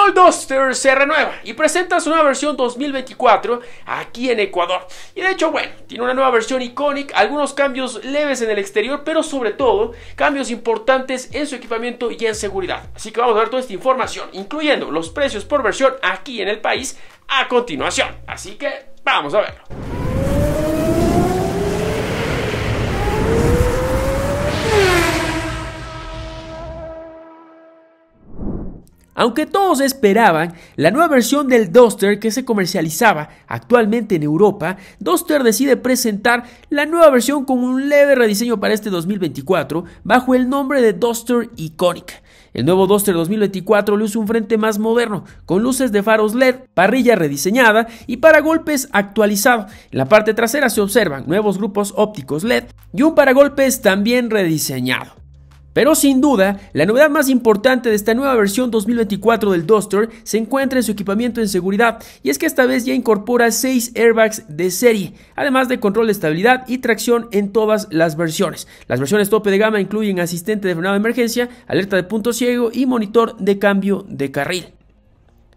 Arnold Duster se renueva y presenta su nueva versión 2024 aquí en Ecuador. Y de hecho, bueno, tiene una nueva versión icónica, algunos cambios leves en el exterior, pero sobre todo cambios importantes en su equipamiento y en seguridad. Así que vamos a ver toda esta información, incluyendo los precios por versión aquí en el país a continuación. Así que vamos a verlo. Aunque todos esperaban, la nueva versión del Duster que se comercializaba actualmente en Europa, Duster decide presentar la nueva versión con un leve rediseño para este 2024 bajo el nombre de Duster Iconic. El nuevo Duster 2024 luce un frente más moderno, con luces de faros LED, parrilla rediseñada y paragolpes actualizado. En la parte trasera se observan nuevos grupos ópticos LED y un paragolpes también rediseñado. Pero sin duda, la novedad más importante de esta nueva versión 2024 del Duster se encuentra en su equipamiento en seguridad, y es que esta vez ya incorpora 6 airbags de serie, además de control de estabilidad y tracción en todas las versiones. Las versiones tope de gama incluyen asistente de frenado de emergencia, alerta de punto ciego y monitor de cambio de carril.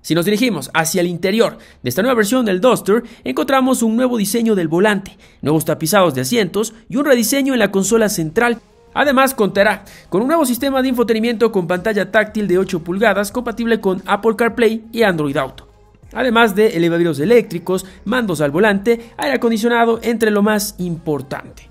Si nos dirigimos hacia el interior de esta nueva versión del Duster, encontramos un nuevo diseño del volante, nuevos tapizados de asientos y un rediseño en la consola central, Además, contará con un nuevo sistema de infotenimiento con pantalla táctil de 8 pulgadas compatible con Apple CarPlay y Android Auto. Además de elevadores eléctricos, mandos al volante, aire acondicionado, entre lo más importante.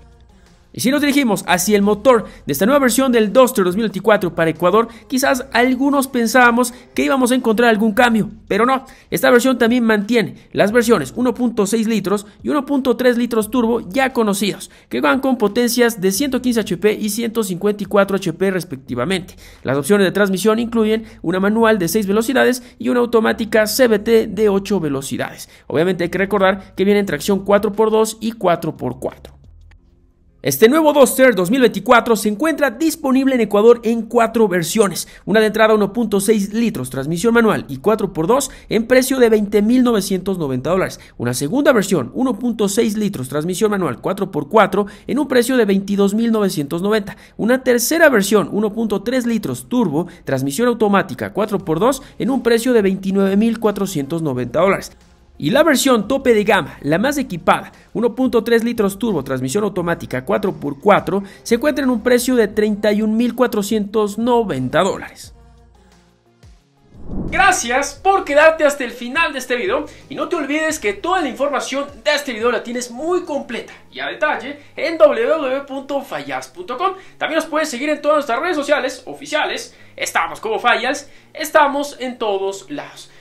Y si nos dirigimos hacia el motor de esta nueva versión del Duster 2024 para Ecuador, quizás algunos pensábamos que íbamos a encontrar algún cambio, pero no. Esta versión también mantiene las versiones 1.6 litros y 1.3 litros turbo ya conocidos, que van con potencias de 115 HP y 154 HP respectivamente. Las opciones de transmisión incluyen una manual de 6 velocidades y una automática CBT de 8 velocidades. Obviamente hay que recordar que vienen tracción 4x2 y 4x4. Este nuevo Duster 2024 se encuentra disponible en Ecuador en cuatro versiones, una de entrada 1.6 litros, transmisión manual y 4x2 en precio de 20.990 dólares, una segunda versión 1.6 litros, transmisión manual 4x4 en un precio de 22.990, una tercera versión 1.3 litros turbo, transmisión automática 4x2 en un precio de 29.490 dólares. Y la versión tope de gama, la más equipada, 1.3 litros turbo, transmisión automática 4x4, se encuentra en un precio de 31.490 dólares. Gracias por quedarte hasta el final de este video y no te olvides que toda la información de este video la tienes muy completa y a detalle en www.fallas.com. También nos puedes seguir en todas nuestras redes sociales oficiales. Estamos como Fallas, estamos en todos lados.